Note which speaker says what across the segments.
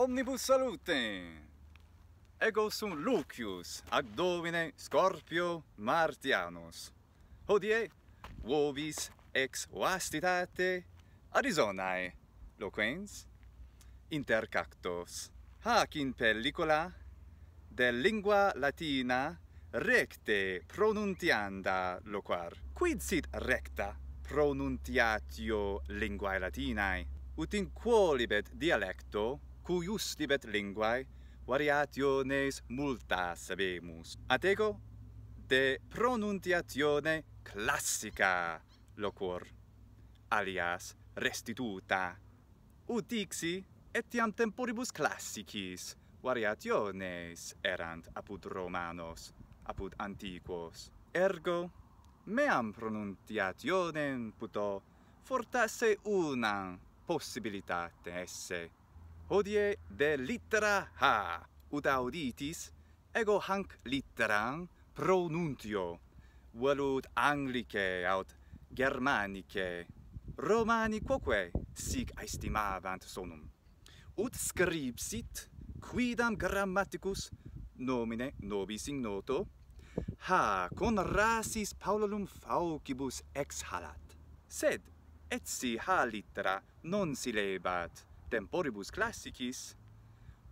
Speaker 1: omnibus salute. Ego sum Lucius, ad domine Scorpio Martianus. Hodie, vobis ex vastitate Arizonae, loquens, inter cactos. Hac in pellicola de lingua latina recte pronuntianda loquar. Quid sit recta pronuntiatio linguae latinae? Ut in quolibet dialecto cu justibet linguae variationes multa sabemus. Ad ego de pronuntiatione classica locur, alias restituta. Ut dixi etiam temporibus classicis variationes erant apud Romanos, apud antiquos. Ergo, meam pronuntiationem puto fortasse unam possibilitate esse Hodie de littera H. Ut auditis ego hanc litteram pronuntio. velut anglice aut germanice. Romani quoque sic aestimavant sonum. Ut scripsit quidam grammaticus nomine nobis ignoto H con rasis paulolum faucibus exhalat sed et si ha litera non silebat temporibus classicis,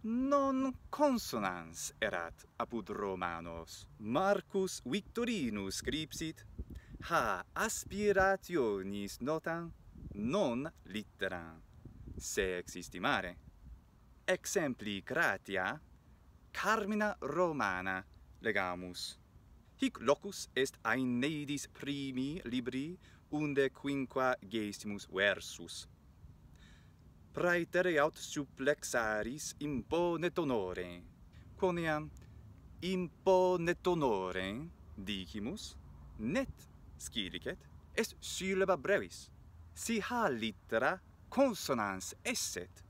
Speaker 1: non consonans erat apud Romanos. Marcus Victorinus scripsit, ha aspirationis notam non litteram, se existimare. Exempli gratia, carmina Romana legamus. Hic locus est aeneidis primi libri, unde quinqua gestimus versus praetere aut aris imponet honore. Quoniam imponet honore, dicimus, net scilicet, est syllaba brevis, si ha littera consonans esset,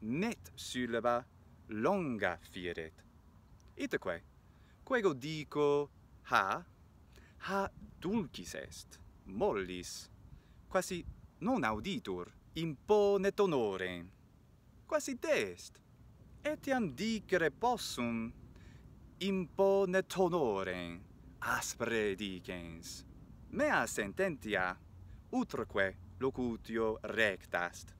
Speaker 1: net syllaba longa firet. Itaque, quego dico ha, ha dulcis est, mollis, quasi non auditur, imponet honore. Quasi test. Etiam dicere possum imponet honore aspre dicens. Mea sententia utroque locutio rectast.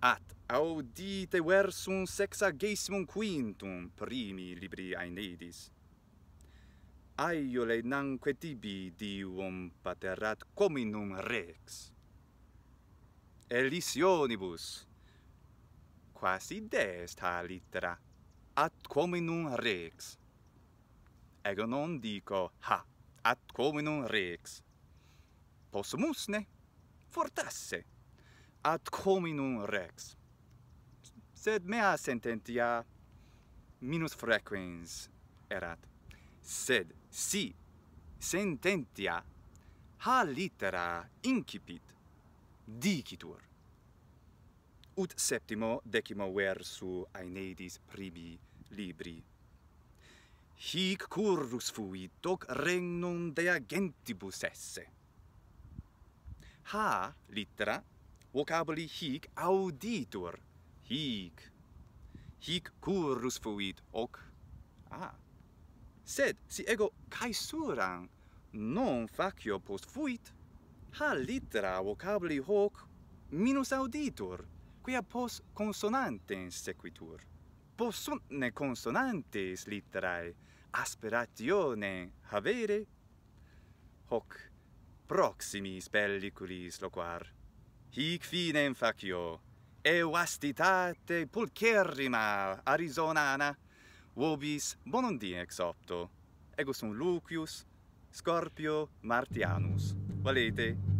Speaker 1: At audite versum sexagesimum quintum primi libri Aeneidis. Aiole nanque tibi divum paterat cominum rex elisionibus. Quasi des ta litera, at cominum rex. Ego non dico ha, at cominum rex. Possumus ne, fortasse, at cominum rex. Sed mea sententia minus frequens erat. Sed si sententia ha litera incipit, dicitur. Ut septimo decimo versu Aeneidis primi libri. Hic currus fuit doc regnum dea gentibus esse. Ha litera vocaboli hic auditur. Hic. Hic currus fuit hoc. Ah. Sed si ego caesuram non facio post fuit, ha litera vocabuli hoc minus auditur, quia pos consonantes sequitur. ne consonantes litterae aspiratione havere? Hoc proximis belliculis loquar. Hic finem facio, e vastitate pulcherrima Arizonana, vobis bonum diex opto. Ego sum Lucius, Scorpio Martianus. Valete?